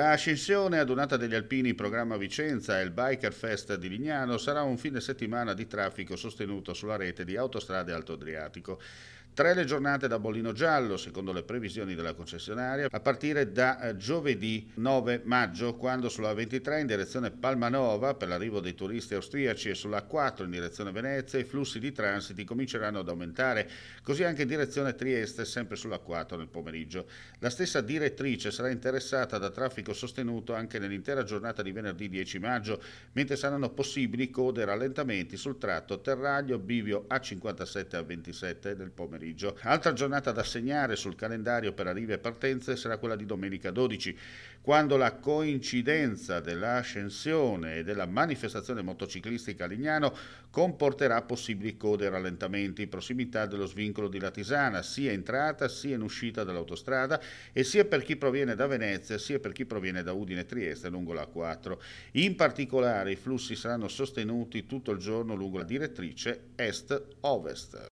L'ascensione adunata degli alpini programma Vicenza e il Biker Fest di Lignano sarà un fine settimana di traffico sostenuto sulla rete di autostrade Alto Adriatico. Tre le giornate da bollino giallo, secondo le previsioni della concessionaria, a partire da eh, giovedì 9 maggio, quando sulla 23 in direzione Palmanova, per l'arrivo dei turisti austriaci, e sulla 4 in direzione Venezia, i flussi di transiti cominceranno ad aumentare, così anche in direzione Trieste, sempre sulla 4 nel pomeriggio. La stessa direttrice sarà interessata da traffico sostenuto anche nell'intera giornata di venerdì 10 maggio, mentre saranno possibili code e rallentamenti sul tratto Terraglio-Bivio A57 a 27 del pomeriggio pomeriggio. Altra giornata da segnare sul calendario per arrivi e partenze sarà quella di domenica 12, quando la coincidenza dell'ascensione e della manifestazione motociclistica a Lignano comporterà possibili code e rallentamenti in prossimità dello svincolo di Latisana, sia entrata sia in uscita dall'autostrada e sia per chi proviene da Venezia sia per chi proviene da Udine e Trieste lungo la 4. In particolare i flussi saranno sostenuti tutto il giorno lungo la direttrice est-ovest.